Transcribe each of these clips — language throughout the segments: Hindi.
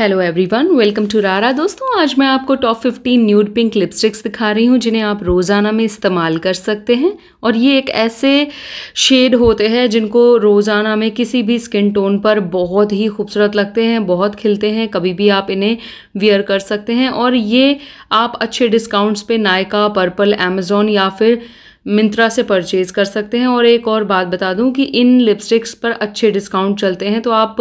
हेलो एवरीवन वेलकम टू रारा दोस्तों आज मैं आपको टॉप 15 न्यूड पिंक लिपस्टिक्स दिखा रही हूँ जिन्हें आप रोज़ाना में इस्तेमाल कर सकते हैं और ये एक ऐसे शेड होते हैं जिनको रोज़ाना में किसी भी स्किन टोन पर बहुत ही खूबसूरत लगते हैं बहुत खिलते हैं कभी भी आप इन्हें वियर कर सकते हैं और ये आप अच्छे डिस्काउंट्स पर नायका पर्पल अमेज़ोन या फिर मिंत्रा से परचेज़ कर सकते हैं और एक और बात बता दूं कि इन लिपस्टिक्स पर अच्छे डिस्काउंट चलते हैं तो आप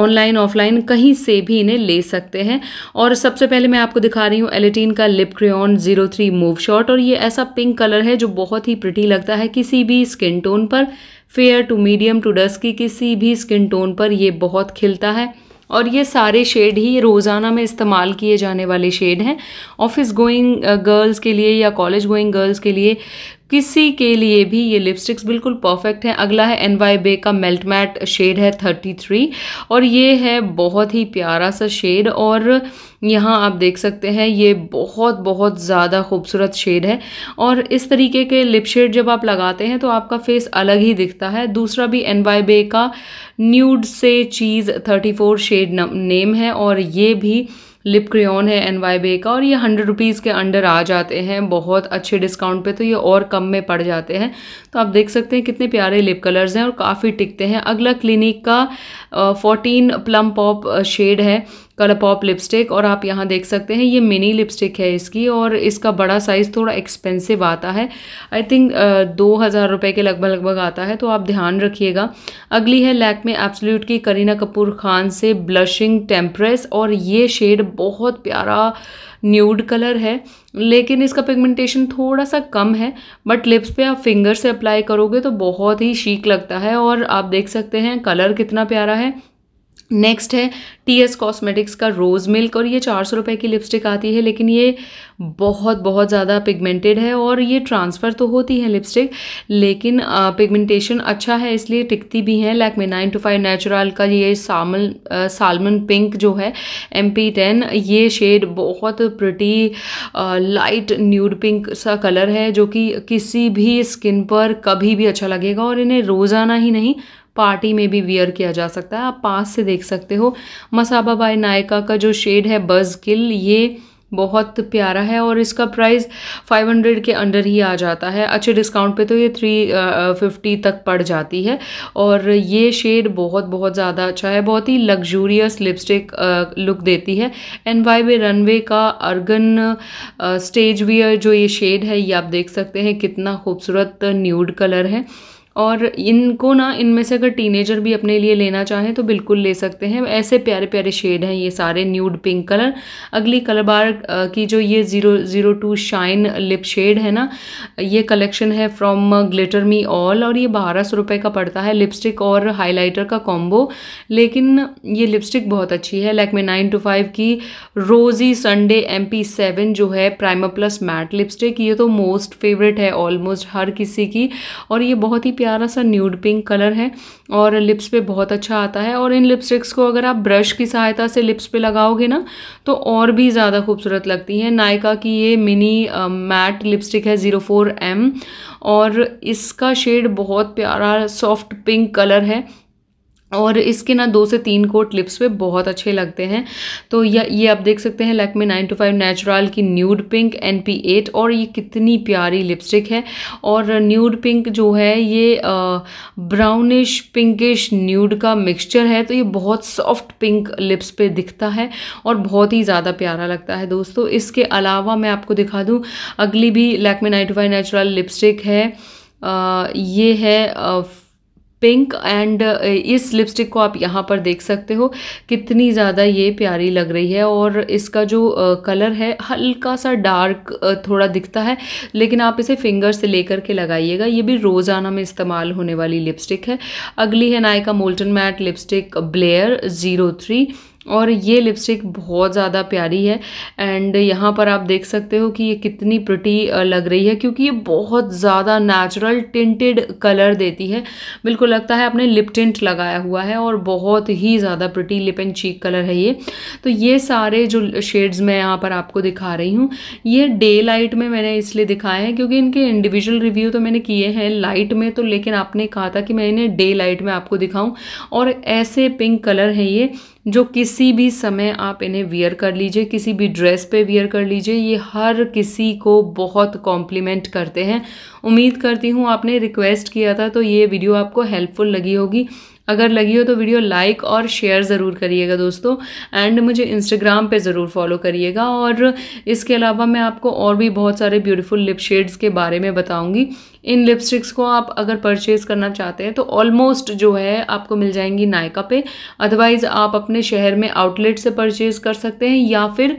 ऑनलाइन ऑफलाइन कहीं से भी इन्हें ले सकते हैं और सबसे पहले मैं आपको दिखा रही हूँ एलेटीन का lip crayon zero three move shot और ये ऐसा पिंक कलर है जो बहुत ही प्रिटी लगता है किसी भी स्किन टोन पर fair to medium to dusk की किसी भी स्किन टोन पर यह बहुत खिलता है और ये सारे शेड ही रोज़ाना में इस्तेमाल किए जाने वाले शेड हैं ऑफिस गोइंग गर्ल्स के लिए या कॉलेज गोइंग गर्ल्स के लिए किसी के लिए भी ये लिपस्टिक्स बिल्कुल परफेक्ट हैं अगला है एन वाई बे का मेल्ट मैट शेड है थर्टी थ्री और ये है बहुत ही प्यारा सा शेड और यहाँ आप देख सकते हैं ये बहुत बहुत ज़्यादा खूबसूरत शेड है और इस तरीके के लिप शेड जब आप लगाते हैं तो आपका फेस अलग ही दिखता है दूसरा भी एन वाई बे का न्यूड से cheese thirty four shade name है और ये भी लिप क्रेन है एन वाई बे का और ये हंड्रेड रुपीज़ के अंडर आ जाते हैं बहुत अच्छे डिस्काउंट पे तो ये और कम में पड़ जाते हैं तो आप देख सकते हैं कितने प्यारे लिप कलर्स हैं और काफ़ी टिकते हैं अगला क्लिनिक का फोर्टीन प्लम पॉप शेड है कलर पॉप लिपस्टिक और आप यहाँ देख सकते हैं ये मिनी लिपस्टिक है इसकी और इसका बड़ा साइज़ थोड़ा एक्सपेंसिव आता है आई थिंक दो हज़ार रुपये के लगभग लगभग आता है तो आप ध्यान रखिएगा अगली है लैक में एप्सल्यूट की करीना कपूर खान से ब्लशिंग टेम्प्रेस और ये शेड बहुत प्यारा न्यूड कलर है लेकिन इसका पिगमेंटेशन थोड़ा सा कम है बट लिप्स पे आप फिंगर से अप्लाई करोगे तो बहुत ही शीक लगता है और आप देख सकते हैं कलर कितना प्यारा है नेक्स्ट है टी एस कॉस्मेटिक्स का रोज़ मिल्क और ये चार सौ रुपये की लिपस्टिक आती है लेकिन ये बहुत बहुत ज़्यादा पिगमेंटेड है और ये ट्रांसफ़र तो होती है लिपस्टिक लेकिन पिगमेंटेशन अच्छा है इसलिए टिकती भी हैं लाइक में नाइन टू फाइव नेचुरल का ये सामन सालमन पिंक जो है एम पी टेन ये शेड बहुत प्रटी लाइट न्यूड पिंक सा कलर है जो कि किसी भी स्किन पर कभी भी अच्छा लगेगा और इन्हें रोज़ाना ही नहीं पार्टी में भी वियर किया जा सकता है आप पास से देख सकते हो मसाबा बाय नायका का जो शेड है बज किल ये बहुत प्यारा है और इसका प्राइस 500 के अंडर ही आ जाता है अच्छे डिस्काउंट पे तो ये 350 तक पड़ जाती है और ये शेड बहुत बहुत ज़्यादा अच्छा है बहुत ही लग्जूरियस लिपस्टिक लुक देती है एन वाई वे रनवे का अर्गन स्टेज वियर जो ये शेड है ये आप देख सकते हैं कितना खूबसूरत न्यूड कलर है और इनको ना इनमें से अगर टीनेजर भी अपने लिए लेना चाहें तो बिल्कुल ले सकते हैं ऐसे प्यारे प्यारे शेड हैं ये सारे न्यूड पिंक कलर अगली कलर बार की जो ये zero zero two shine lip shade है ना ये कलेक्शन है फ्रॉम ग्लिटर मी ऑल और ये बारह सौ रुपये का पड़ता है लिपस्टिक और हाईलाइटर का कॉम्बो लेकिन ये लिपस्टिक बहुत अच्छी है में नाइन टू फाइव की रोज़ी संडे एम पी सेवन जो है प्राइमर प्लस मैट लिपस्टिक ये तो मोस्ट फेवरेट है ऑलमोस्ट हर किसी की और ये बहुत ही प्यारा सा न्यूड पिंक कलर है और लिप्स पे बहुत अच्छा आता है और इन लिपस्टिक्स को अगर आप ब्रश की सहायता से लिप्स पे लगाओगे ना तो और भी ज़्यादा खूबसूरत लगती है नायका की ये मिनी मैट लिपस्टिक है ज़ीरो फोर एम और इसका शेड बहुत प्यारा सॉफ्ट पिंक कलर है और इसके ना दो से तीन कोट लिप्स पे बहुत अच्छे लगते हैं तो या ये आप देख सकते हैं Lakme nine to five natural की nude pink N P eight और ये कितनी प्यारी लिपस्टिक है और न्यूड पिंक जो है ये ब्राउनिश पिंकिश न्यूड का मिक्सचर है तो ये बहुत सॉफ्ट पिंक लिप्स पे दिखता है और बहुत ही ज़्यादा प्यारा लगता है दोस्तों इसके अलावा मैं आपको दिखा दूँ अगली भी Lakme nine to five natural lipstick है आ, ये है आ, पिंक एंड इस लिपस्टिक को आप यहाँ पर देख सकते हो कितनी ज़्यादा ये प्यारी लग रही है और इसका जो कलर है हल्का सा डार्क थोड़ा दिखता है लेकिन आप इसे फिंगर से लेकर के लगाइएगा ये भी रोज़ाना में इस्तेमाल होने वाली लिपस्टिक है अगली है Nykaa molten matte lipstick Blair zero three और ये लिपस्टिक बहुत ज़्यादा प्यारी है एंड यहाँ पर आप देख सकते हो कि ये कितनी प्रटी लग रही है क्योंकि ये बहुत ज़्यादा नेचुरल टिंटेड कलर देती है बिल्कुल लगता है आपने लिप टिंट लगाया हुआ है और बहुत ही ज़्यादा pretty lip and cheek colour है ये तो ये सारे जो शेड्स मैं यहाँ पर आपको दिखा रही हूँ ये डे लाइट में मैंने इसलिए दिखाए हैं क्योंकि इनके इंडिविजुअल रिव्यू तो मैंने किए हैं लाइट में तो लेकिन आपने कहा था कि मैं इन्हें डे लाइट में आपको दिखाऊँ और ऐसे पिंक कलर है ये जो किसी भी समय आप इन्हें वियर कर लीजिए किसी भी ड्रेस पे वियर कर लीजिए ये हर किसी को बहुत कॉम्प्लीमेंट करते हैं उम्मीद करती हूँ आपने रिक्वेस्ट किया था तो ये वीडियो आपको हेल्पफुल लगी होगी अगर लगी हो तो वीडियो लाइक और शेयर ज़रूर करिएगा दोस्तों एंड मुझे इंस्टाग्राम पे ज़रूर फॉलो करिएगा और इसके अलावा मैं आपको और भी बहुत सारे ब्यूटीफुल लिप शेड्स के बारे में बताऊँगी इन लिपस्टिक्स को आप अगर परचेज़ करना चाहते हैं तो ऑलमोस्ट जो है आपको मिल जाएंगी नायका पे अदरवाइज़ आप अपने शहर में आउटलेट से परचेज़ कर सकते हैं या फिर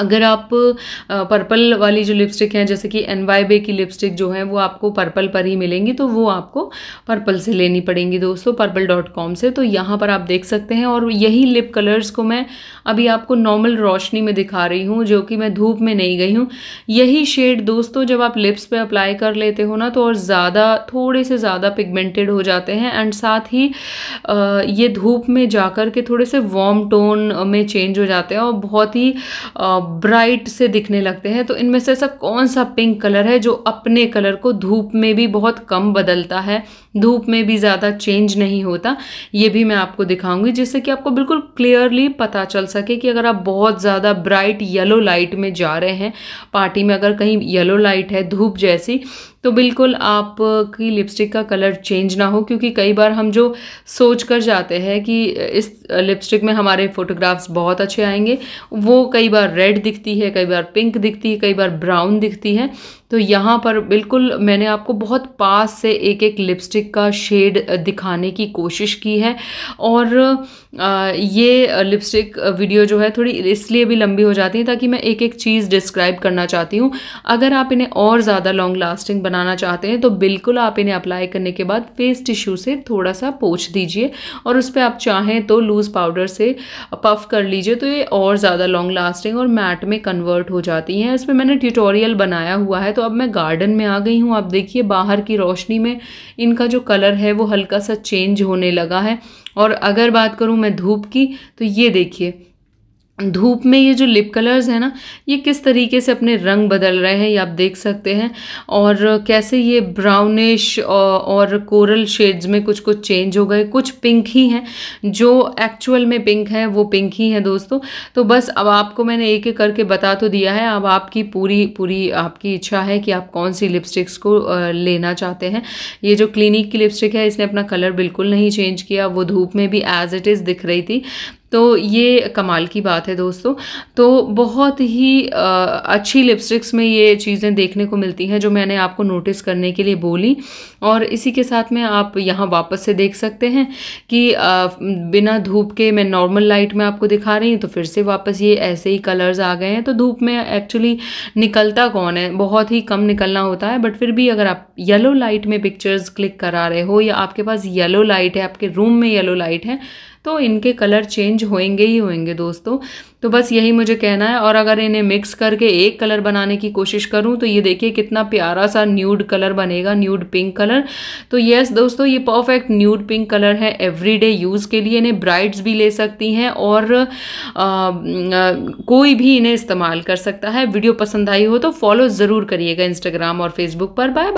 अगर आप पर्पल वाली जो लिपस्टिक है जैसे कि एन वाई बे की लिपस्टिक जो है वो आपको पर्पल पर ही मिलेंगी तो वो आपको पर्पल से लेनी पड़ेंगी दोस्तों पर्पल डॉट कॉम से तो यहाँ पर आप देख सकते हैं और यही लिप कलर्स को मैं अभी आपको नॉर्मल रोशनी में दिखा रही हूँ जो कि मैं धूप में नहीं गई हूँ यही शेड दोस्तों जब आप लिप्स पर अप्लाई कर लेते हो ना तो और ज़्यादा थोड़े से ज़्यादा पिगमेंटेड हो जाते हैं एंड साथ ही ये धूप में जा के थोड़े से वॉम टोन में चेंज हो जाते हैं और बहुत ही ब्राइट से दिखने लगते हैं तो इनमें से ऐसा कौन सा पिंक कलर है जो अपने कलर को धूप में भी बहुत कम बदलता है धूप में भी ज़्यादा चेंज नहीं होता ये भी मैं आपको दिखाऊंगी जिससे कि आपको बिल्कुल क्लियरली पता चल सके कि अगर आप बहुत ज़्यादा ब्राइट येलो लाइट में जा रहे हैं पार्टी में अगर कहीं येलो लाइट है धूप जैसी तो बिल्कुल आपकी लिपस्टिक का कलर चेंज ना हो क्योंकि कई बार हम जो सोच कर जाते हैं कि इस लिपस्टिक में हमारे फ़ोटोग्राफ्स बहुत अच्छे आएंगे वो कई बार रेड दिखती है कई बार पिंक दिखती है कई बार ब्राउन दिखती है तो यहाँ पर बिल्कुल मैंने आपको बहुत पास से एक एक लिपस्टिक का शेड दिखाने की कोशिश की है और ये लिपस्टिक वीडियो जो है थोड़ी इसलिए भी लंबी हो जाती है ताकि मैं एक एक चीज़ डिस्क्राइब करना चाहती हूँ अगर आप इन्हें और ज़्यादा लॉन्ग लास्टिंग बनाना चाहते हैं तो बिल्कुल आप इन्हें अप्लाई करने के बाद फेस टिश्यू से थोड़ा सा पोछ दीजिए और उस पर आप चाहें तो लूज़ पाउडर से पफ कर लीजिए तो ये और ज़्यादा लॉन्ग लास्टिंग और मैट में कन्वर्ट हो जाती हैं इस पर मैंने ट्यूटोरियल बनाया हुआ है तो अब मैं गार्डन में आ गई हूँ आप देखिए बाहर की रोशनी में इनका जो कलर है वो हल्का सा चेंज होने लगा है और अगर बात करूँ मैं धूप की तो ये देखिए धूप में ये जो लिप कलर्स हैं ना ये किस तरीके से अपने रंग बदल रहे हैं ये आप देख सकते हैं और कैसे ये ब्राउनिश और कोरल शेड्स में कुछ कुछ चेंज हो गए कुछ पिंक ही हैं जो एक्चुअल में पिंक है वो पिंक ही है दोस्तों तो बस अब आपको मैंने एक एक करके बता तो दिया है अब आपकी पूरी पूरी आपकी इच्छा है कि आप कौन सी लिपस्टिक्स को लेना चाहते हैं ये जो क्लिनिक की लिपस्टिक है इसने अपना कलर बिल्कुल नहीं चेंज किया वो धूप में भी एज इट इज़ दिख रही थी तो ये कमाल की बात है दोस्तों तो बहुत ही आ, अच्छी लिपस्टिक्स में ये चीज़ें देखने को मिलती हैं जो मैंने आपको नोटिस करने के लिए बोली और इसी के साथ में आप यहाँ वापस से देख सकते हैं कि आ, बिना धूप के मैं नॉर्मल लाइट में आपको दिखा रही हूँ तो फिर से वापस ये ऐसे ही कलर्स आ गए हैं तो धूप में एक्चुअली निकलता कौन है बहुत ही कम निकलना होता है बट फिर भी अगर आप येलो लाइट में पिक्चर्स क्लिक करा रहे हो या आपके पास येलो लाइट है आपके रूम में येलो लाइट है तो इनके कलर चेंज होएंगे ही होएंगे दोस्तों तो बस यही मुझे कहना है और अगर इन्हें मिक्स करके एक कलर बनाने की कोशिश करूं तो ये देखिए कितना प्यारा सा न्यूड कलर बनेगा न्यूड पिंक कलर तो यस दोस्तों ये परफेक्ट न्यूड पिंक कलर है एवरीडे यूज़ के लिए इन्हें ब्राइड्स भी ले सकती हैं और आ, आ, कोई भी इन्हें इस्तेमाल कर सकता है वीडियो पसंद आई हो तो फॉलो ज़रूर करिएगा इंस्टाग्राम और फेसबुक पर बाय